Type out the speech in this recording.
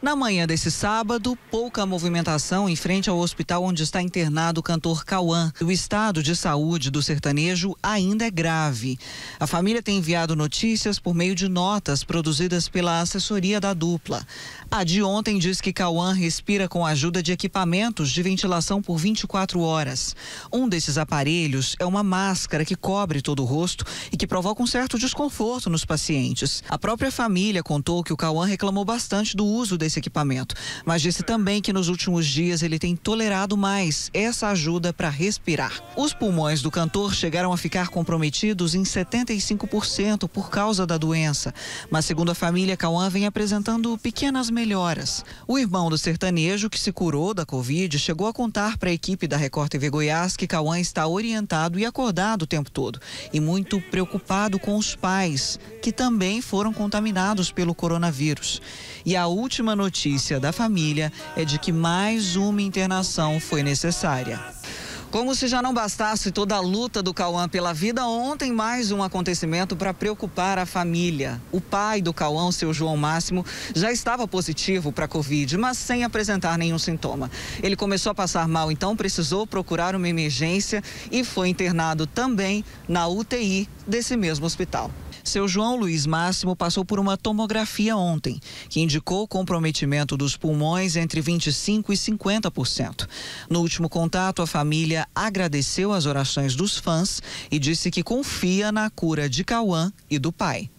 Na manhã desse sábado, pouca movimentação em frente ao hospital onde está internado o cantor Cauã. O estado de saúde do sertanejo ainda é grave. A família tem enviado notícias por meio de notas produzidas pela assessoria da dupla. A de ontem diz que Cauã respira com a ajuda de equipamentos de ventilação por 24 horas. Um desses aparelhos é uma máscara que cobre todo o rosto e que provoca um certo desconforto nos pacientes. A própria família contou que o Cauã reclamou bastante do uso desse desse equipamento, mas disse também que nos últimos dias ele tem tolerado mais essa ajuda para respirar. Os pulmões do cantor chegaram a ficar comprometidos em 75% por causa da doença, mas segundo a família, Cauã vem apresentando pequenas melhoras. O irmão do sertanejo, que se curou da Covid, chegou a contar para a equipe da Record TV Goiás que Cauã está orientado e acordado o tempo todo e muito preocupado com os pais, que também foram contaminados pelo coronavírus. E a última notícia da família é de que mais uma internação foi necessária. Como se já não bastasse toda a luta do Cauã pela vida, ontem mais um acontecimento para preocupar a família. O pai do Cauã, seu João Máximo, já estava positivo para a Covid, mas sem apresentar nenhum sintoma. Ele começou a passar mal, então precisou procurar uma emergência e foi internado também na UTI desse mesmo hospital. Seu João Luiz Máximo passou por uma tomografia ontem, que indicou comprometimento dos pulmões entre 25% e 50%. No último contato, a família agradeceu as orações dos fãs e disse que confia na cura de Cauã e do pai.